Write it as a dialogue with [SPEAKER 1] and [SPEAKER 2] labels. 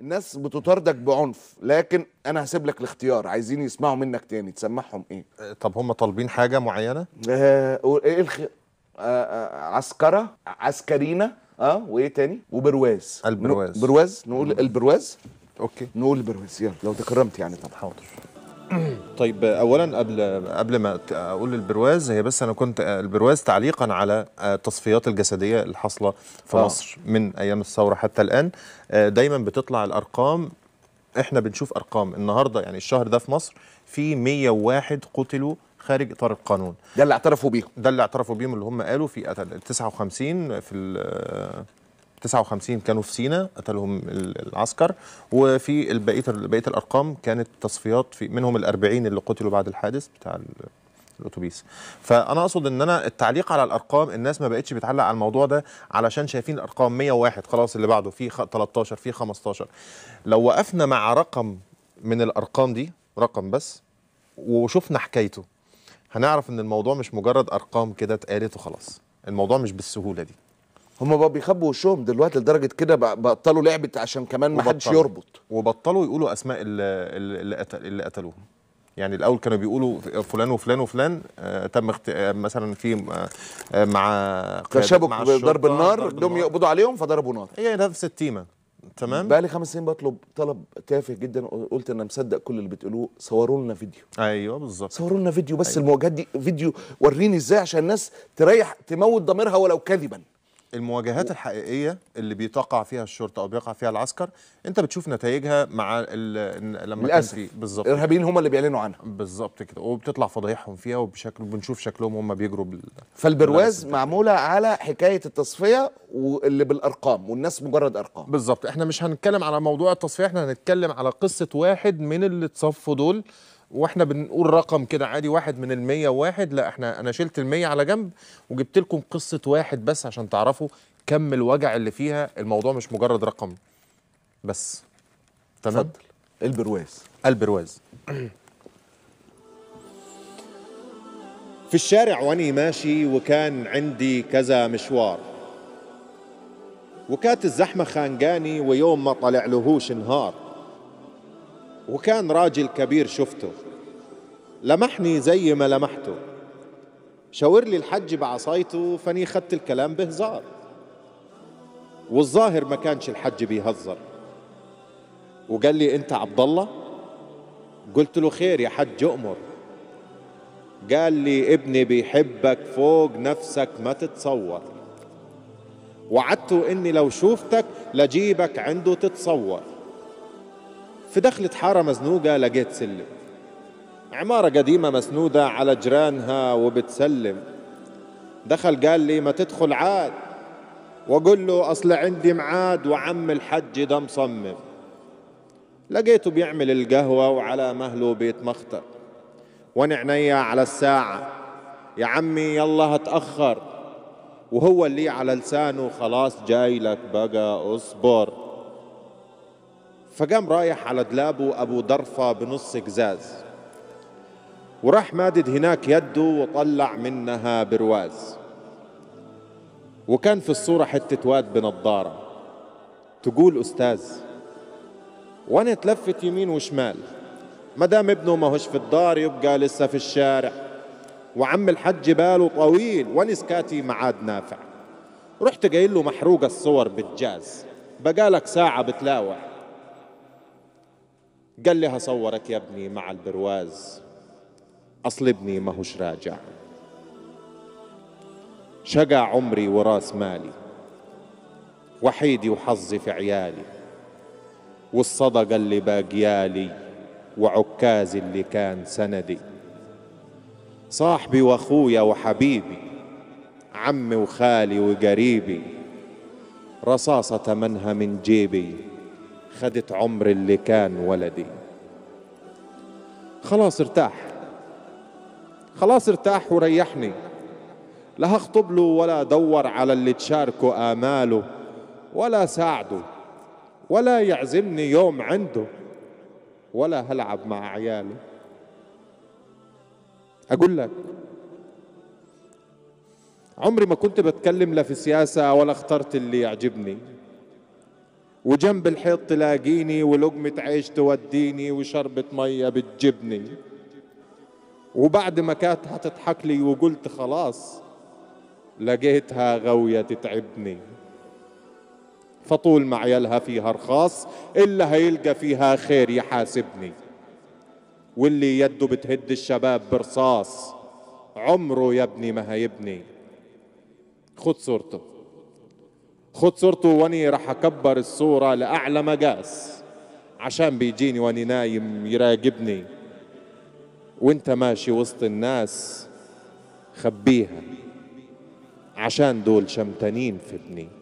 [SPEAKER 1] الناس بتطاردك بعنف لكن انا هسيب لك الاختيار عايزين يسمعوا منك تاني تسمعهم ايه طب هم طالبين حاجه معينه آه ايه الخ... آه،, آه عسكره عسكرينه اه وايه تاني وبرواز البرواز برواز نقول البرواز اوكي نقول البرواز يلا لو تكرمت يعني طبعا حاضر طيب اولا
[SPEAKER 2] قبل قبل ما اقول البرواز هي بس انا كنت البرواز تعليقا على آه، التصفيات الجسديه اللي حاصله في آه. مصر من ايام الثوره حتى الان آه، دايما بتطلع الارقام احنا بنشوف ارقام النهارده يعني الشهر ده في مصر في 101 قتلوا خارج اطار القانون ده اللي اعترفوا بيهم ده اللي اعترفوا بيهم اللي هم قالوا في 59 في 59 كانوا في سينا قتلهم العسكر وفي بقيه بقيه الارقام كانت تصفيات في منهم ال 40 اللي قتلوا بعد الحادث بتاع الاتوبيس فانا اقصد ان انا التعليق على الارقام الناس ما بقتش بتعلق على الموضوع ده علشان شايفين الارقام 101 خلاص اللي بعده في 13 في 15 لو وقفنا مع رقم من الارقام دي رقم بس وشفنا حكايته هنعرف ان الموضوع مش مجرد ارقام كده اتقالت وخلاص الموضوع مش
[SPEAKER 1] بالسهوله دي هم بقى بيخبوا وشهم دلوقتي لدرجه كده بطلوا لعبه عشان كمان ما حدش يربط
[SPEAKER 2] وبطلوا يقولوا اسماء اللي اللي قتلوهم يعني الاول كانوا بيقولوا فلان وفلان وفلان آه تم اخت... آه مثلا في آه, آه، مع تشابك بضرب النار دوم
[SPEAKER 1] يقبضوا عليهم فضربوا نار هي يعني نفس التيمه تمام بقى لي خمس سنين بطلب طلب تافه جدا قلت انا مصدق كل اللي بتقولوه صوروا لنا فيديو ايوه بالظبط صوروا لنا فيديو بس أيوة. المواجهات دي فيديو وريني ازاي عشان الناس تريح تموت ضميرها ولو كذبا
[SPEAKER 2] المواجهات الحقيقيه اللي بيتقع فيها الشرطه او بيقع فيها العسكر انت بتشوف نتائجها مع ال... لما للاسف بالظبط الارهابيين هم اللي بيعلنوا عنها بالظبط كده
[SPEAKER 1] وبتطلع فضايحهم فيها وبشكل بنشوف شكلهم هم بيجروا بال... فالبرواز معموله على حكايه التصفيه واللي بالارقام والناس مجرد ارقام بالظبط
[SPEAKER 2] احنا مش هنتكلم على موضوع التصفيه احنا هنتكلم على قصه واحد من اللي اتصفوا دول واحنا بنقول رقم كده عادي واحد من المية واحد لا احنا انا شلت المية على جنب وجبت لكم قصة واحد بس عشان تعرفوا كم الوجع اللي فيها الموضوع مش مجرد رقم بس تمام اتفضل البرواز البرواز في الشارع واني ماشي وكان عندي كذا مشوار وكانت الزحمة خانقاني ويوم ما طلع لهوش نهار وكان راجل كبير شفته لمحني زي ما لمحته شاور لي الحج بعصايته فاني خدت الكلام بهزار والظاهر ما كانش الحج بيهزر وقال لي انت عبد الله قلت له خير يا حج أمر قال لي ابني بيحبك فوق نفسك ما تتصور وعدته اني لو شوفتك لجيبك عنده تتصور في دخلة حارة مزنوقة لقيت سلم عمارة قديمة مسنودة على جيرانها وبتسلم دخل قال لي ما تدخل عاد واقول له اصل عندي معاد وعم الحج ده مصمم لقيته بيعمل القهوة وعلى مهله بيتمختر وانا عينيا على الساعة يا عمي يلا هتأخر وهو اللي على لسانه خلاص جاي لك بقى اصبر فقام رايح على دلابه أبو درفة بنص قزاز وراح مادد هناك يده وطلع منها برواز وكان في الصورة حتة واد بنظارة تقول أستاذ وأنا اتلفت يمين وشمال ما دام ابنه ما هوش في الدار يبقى لسه في الشارع وعم الحج باله طويل وأنا سكاتي ما عاد نافع رحت قايل له محروقة الصور بالجاز بقالك ساعة بتلاوع قال لي هصورك يا ابني مع البرواز أصل ابني ما هوش راجع شقى عمري وراس مالي وحيدي وحظي في عيالي والصدقة اللي باقيالي وعكازي اللي كان سندي صاحبي واخويا وحبيبي عمي وخالي وقريبي رصاصة منها من جيبي خدت عمر اللي كان ولدي خلاص ارتاح خلاص ارتاح وريحني لا هخطب له ولا ادور على اللي تشاركه اماله ولا ساعده ولا يعزمني يوم عنده ولا هلعب مع عياله اقول لك عمري ما كنت بتكلم لا في السياسة ولا اخترت اللي يعجبني وجنب الحيط تلاقيني ولقمة عيش توديني وشربة مية بتجبني وبعد ما كانت هتضحك لي وقلت خلاص لقيتها غاوية تتعبني فطول ما عيالها فيها رخاص إلا هيلقى فيها خير يحاسبني واللي يده بتهد الشباب برصاص عمره يا ابني ما هيبني خد صورته خد صورته واني راح اكبر الصورة لأعلى مقاس عشان بيجيني واني نايم يراقبني وانت ماشي وسط الناس خبيها عشان دول شمتانين في ابني